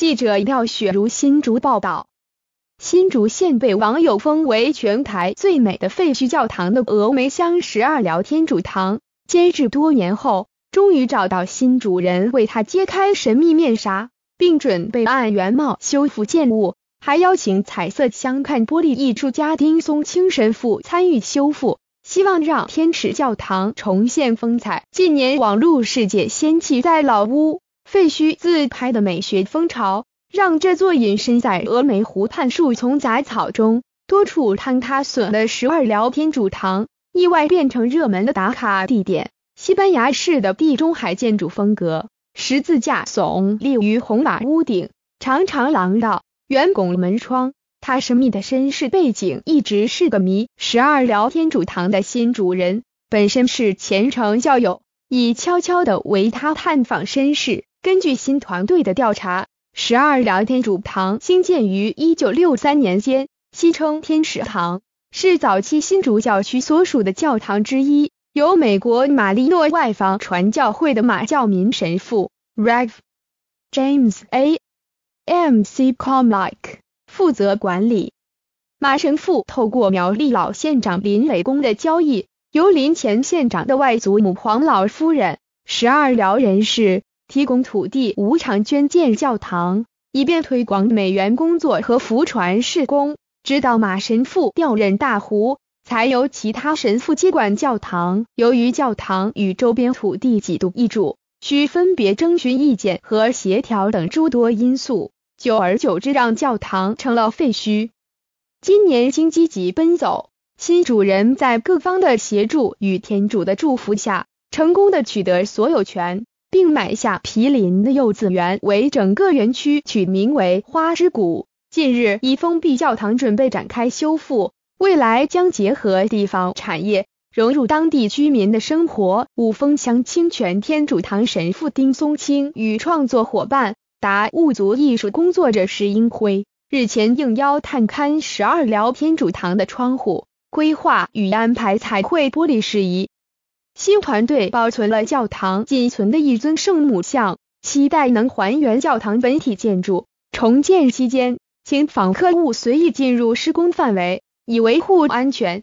记者廖雪如新竹报道，新竹县被网友封为全台最美的废墟教堂的峨眉乡十二聊天主堂，坚持多年后，终于找到新主人，为他揭开神秘面纱，并准备按原貌修复建物，还邀请彩色相看玻璃艺术家丁松清神父参与修复，希望让天池教堂重现风采。近年网路世界掀起在老屋。废墟自拍的美学风潮，让这座隐身在峨眉湖畔树丛杂草中多处坍塌损的十二聊天主堂，意外变成热门的打卡地点。西班牙式的地中海建筑风格，十字架耸立于红瓦屋顶，长长廊道，圆拱门窗。它神秘的身世背景一直是个谜。十二聊天主堂的新主人本身是虔诚教友，已悄悄地为他探访身世。根据新团队的调查，十二聊天主堂兴建于1963年间，西称天使堂，是早期新主教区所属的教堂之一，由美国马利诺外方传教会的马教民神父 Rev. James A. M. C. c o m l i e 负责管理。马神父透过苗栗老县长林伟公的交易，由林前县长的外祖母黄老夫人十二寮人士。提供土地无偿捐建教堂，以便推广美元工作和福船事工。直到马神父调任大湖，才由其他神父接管教堂。由于教堂与周边土地几度易主，需分别征询意见和协调等诸多因素，久而久之，让教堂成了废墟。今年经积极奔走，新主人在各方的协助与天主的祝福下，成功的取得所有权。并买下毗邻的柚子园，为整个园区取名为“花之谷”。近日，已封闭教堂，准备展开修复。未来将结合地方产业，融入当地居民的生活。五峰乡清泉天主堂神父丁松青与创作伙伴达雾族艺术工作者石英辉日前应邀探勘十二寮天主堂的窗户规划与安排彩绘玻璃事宜。新团队保存了教堂仅存的一尊圣母像，期待能还原教堂本体建筑。重建期间，请访客勿随意进入施工范围，以维护安全。